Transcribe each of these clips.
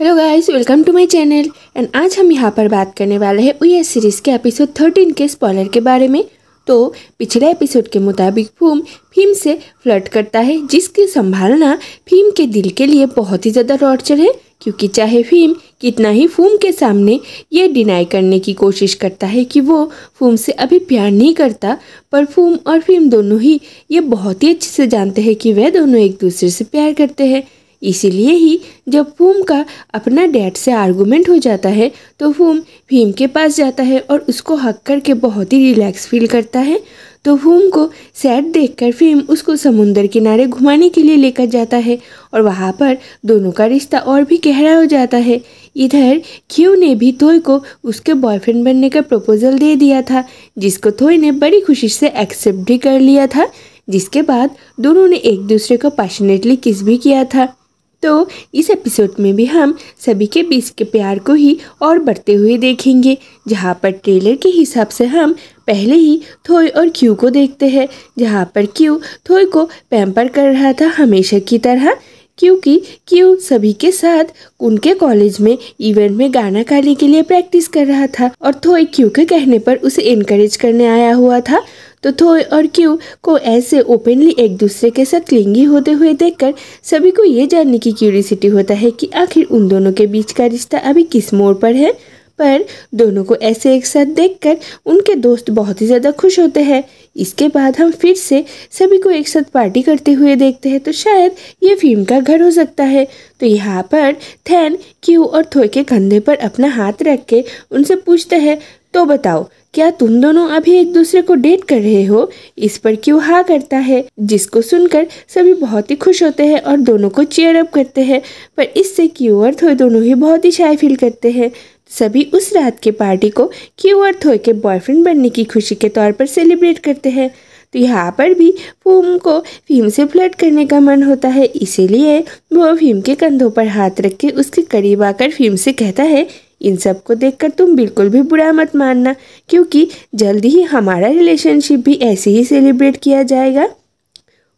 hello guys welcome to my channel and आज हम यहाँ पर बात करने वाले हैं वी सीरीज़ के एपिसोड थर्टीन के स्पॉलर के बारे में तो पिछले एपिसोड के मुताबिक फूम फीम से फ्लर्ट करता है जिसकी संभालना फीम के दिल के लिए बहुत ही ज़्यादा टॉर्चर है क्योंकि चाहे फीम कितना ही फूम के सामने ये डिनाई करने की कोशिश करता है कि वो फूम से अभी प्यार नहीं करता पर फूम और फीम दोनों ही ये बहुत ही अच्छे से जानते हैं कि वह दोनों एक दूसरे से प्यार करते हैं इसीलिए ही जब फूम का अपना डैड से आर्गूमेंट हो जाता है तो फूम भीम के पास जाता है और उसको हक करके बहुत ही रिलैक्स फील करता है तो फूम को सैड देखकर फीम उसको समुंदर किनारे घुमाने के लिए लेकर जाता है और वहाँ पर दोनों का रिश्ता और भी गहरा हो जाता है इधर क्यू ने भी थोय को उसके बॉयफ्रेंड बनने का प्रपोजल दे दिया था जिसको थोय ने बड़ी खुशी से एक्सेप्ट भी कर लिया था जिसके बाद दोनों ने एक दूसरे को पैशनेटली किस भी किया था तो इस एपिसोड में भी हम सभी के बीच के प्यार को ही और बढ़ते हुए देखेंगे जहाँ पर ट्रेलर के हिसाब से हम पहले ही थोय और क्यू को देखते हैं जहाँ पर क्यू थोय को पैम्पर कर रहा था हमेशा की तरह क्योंकि क्यू सभी के साथ उनके कॉलेज में इवेंट में गाना गाने के लिए प्रैक्टिस कर रहा था और थोए क्यू के कहने पर उसे इनकरेज करने आया हुआ था तो थोए और क्यू को ऐसे ओपनली एक दूसरे के साथ लिंगी होते हुए देखकर सभी को ये जानने की क्यूरियसिटी होता है कि आखिर उन दोनों के बीच का रिश्ता अभी किस मोड़ पर है पर दोनों को ऐसे एक साथ देखकर उनके दोस्त बहुत ही ज़्यादा खुश होते हैं इसके बाद हम फिर से सभी को एक साथ पार्टी करते हुए देखते हैं तो शायद ये फिल्म का घर हो सकता है तो यहाँ पर थैन क्यू और थोए के कंधे पर अपना हाथ रख के उनसे पूछते हैं तो बताओ क्या तुम दोनों अभी एक दूसरे को डेट कर रहे हो इस पर क्यों हाँ करता है जिसको सुनकर सभी बहुत ही खुश होते हैं और दोनों को चेयर अप करते हैं पर इससे क्यों और थोए दोनों ही बहुत ही शाय फील करते हैं सभी उस रात के पार्टी को क्यों और हो के बॉयफ्रेंड बनने की खुशी के तौर पर सेलिब्रेट करते हैं तो यहाँ पर भी फूम को फीम से फ्लर्ट करने का मन होता है इसीलिए वो फीम के कंधों पर हाथ रख के उसके करीब आकर फीम से कहता है इन सब को देखकर तुम बिल्कुल भी बुरा मत मानना क्योंकि जल्दी ही हमारा रिलेशनशिप भी ऐसे ही सेलिब्रेट किया जाएगा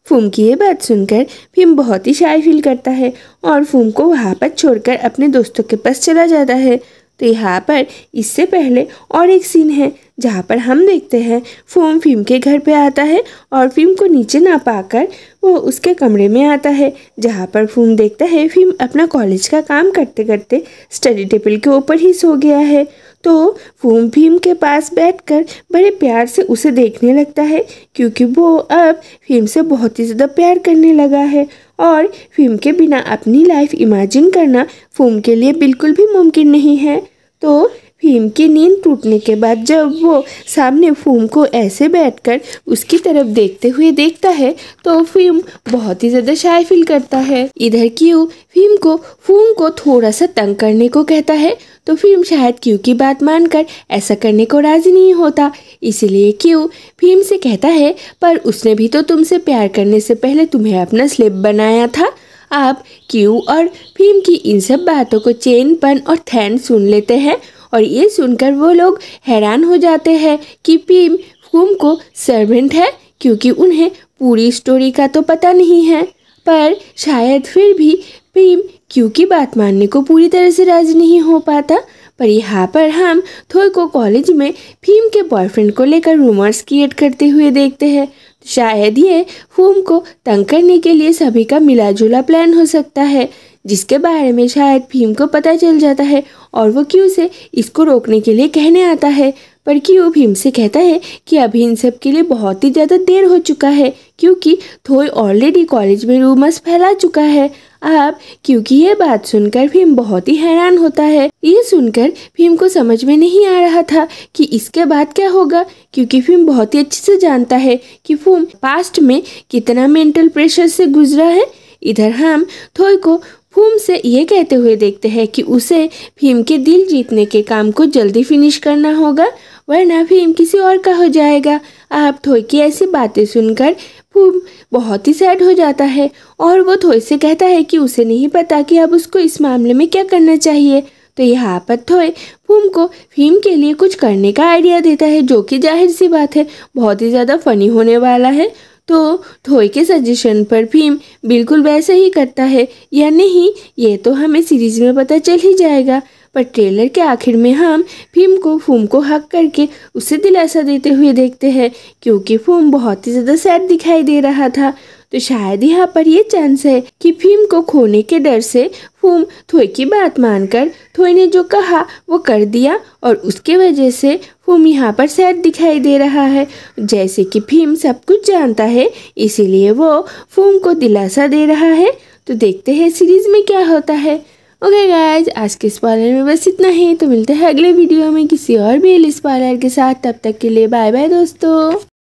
फूम की ये बात सुनकर भीम बहुत ही शाय फील करता है और फूम को वहाँ पर छोड़कर अपने दोस्तों के पास चला जाता है तो यहाँ पर इससे पहले और एक सीन है जहाँ पर हम देखते हैं फोम फिल्म के घर पे आता है और फिल्म को नीचे ना पाकर वो उसके कमरे में आता है जहाँ पर फोम देखता है फिल्म अपना कॉलेज का काम करते करते स्टडी टेबल के ऊपर ही सो गया है तो फोम भीम के पास बैठकर बड़े प्यार से उसे देखने लगता है क्योंकि वो अब फिल्म से बहुत ही ज़्यादा प्यार करने लगा है और फिल्म के बिना अपनी लाइफ इमेजिन करना फोम के लिए बिल्कुल भी मुमकिन नहीं है तो भीम की नींद टूटने के बाद जब वो सामने फूम को ऐसे बैठकर उसकी तरफ देखते हुए देखता है तो फीम बहुत ही ज़्यादा शाय फील करता है इधर क्यू फीम को फूम को थोड़ा सा तंग करने को कहता है तो फीम शायद क्यू की बात मानकर ऐसा करने को राज़ी नहीं होता इसीलिए क्यू भीम से कहता है पर उसने भी तो तुमसे प्यार करने से पहले तुम्हें अपना स्लिप बनाया था आप क्यू और फीम की इन सब बातों को चेन पन और थैन सुन लेते हैं और ये सुनकर वो लोग हैरान हो जाते हैं कि भीम फूम को सर्वेंट है क्योंकि उन्हें पूरी स्टोरी का तो पता नहीं है पर शायद फिर भी भीम क्यों की बात मानने को पूरी तरह से राजी नहीं हो पाता पर यहाँ पर हम थोई को कॉलेज में भीम के बॉयफ्रेंड को लेकर रूमर्स क्रिएट करते हुए देखते हैं शायद ये फूम को तंग करने के लिए सभी का मिलाजुला प्लान हो सकता है जिसके बारे में शायद भीम को पता चल जाता है और वो क्यों से इसको रोकने के लिए कहने आता है पर भीम से कहता है कि अभी इन सब के लिए बहुत ही ज़्यादा देर हो चुका है क्योंकि थोई ऑलरेडी कॉलेज में रूमर्स फैला चुका है अब क्योंकि ये बात सुनकर भीम बहुत ही हैरान होता है ये सुनकर भीम को समझ में नहीं आ रहा था कि इसके बाद क्या होगा क्योंकि भीम बहुत ही अच्छे से जानता है कि फूम पास्ट में कितना मेंटल प्रेशर से गुजरा है इधर हम थोई को फूम से ये कहते हुए देखते हैं कि उसे भीम के दिल जीतने के काम को जल्दी फिनिश करना होगा वरना फेम किसी और का हो जाएगा आप थोई की ऐसी बातें सुनकर फूम बहुत ही सैड हो जाता है और वो थोई से कहता है कि उसे नहीं पता कि अब उसको इस मामले में क्या करना चाहिए तो यहाँ पर थोए फूम को फिल्म के लिए कुछ करने का आइडिया देता है जो कि जाहिर सी बात है बहुत ही ज़्यादा फनी होने वाला है तो थोए के सजेशन पर फीम बिल्कुल वैसा ही करता है या नहीं ये तो हमें सीरीज में पता चल ही जाएगा पर ट्रेलर के आखिर में हम फिल्म को फूम को हक करके उसे दिलासा देते हुए देखते हैं क्योंकि फूम बहुत ही ज़्यादा सैड दिखाई दे रहा था तो शायद यहाँ पर ये चांस है कि फिल्म को खोने के डर से फूम थोई की बात मानकर थोई ने जो कहा वो कर दिया और उसके वजह से फूम यहाँ पर सैड दिखाई दे रहा है जैसे कि फिल्म सब कुछ जानता है इसीलिए वो फूम को दिलासा दे रहा है तो देखते हैं सीरीज में क्या होता है ओके गाइज आज के इस पार्लर में बस इतना ही तो मिलते हैं अगले वीडियो में किसी और भी इस पार्लर के साथ तब तक के लिए बाय बाय दोस्तों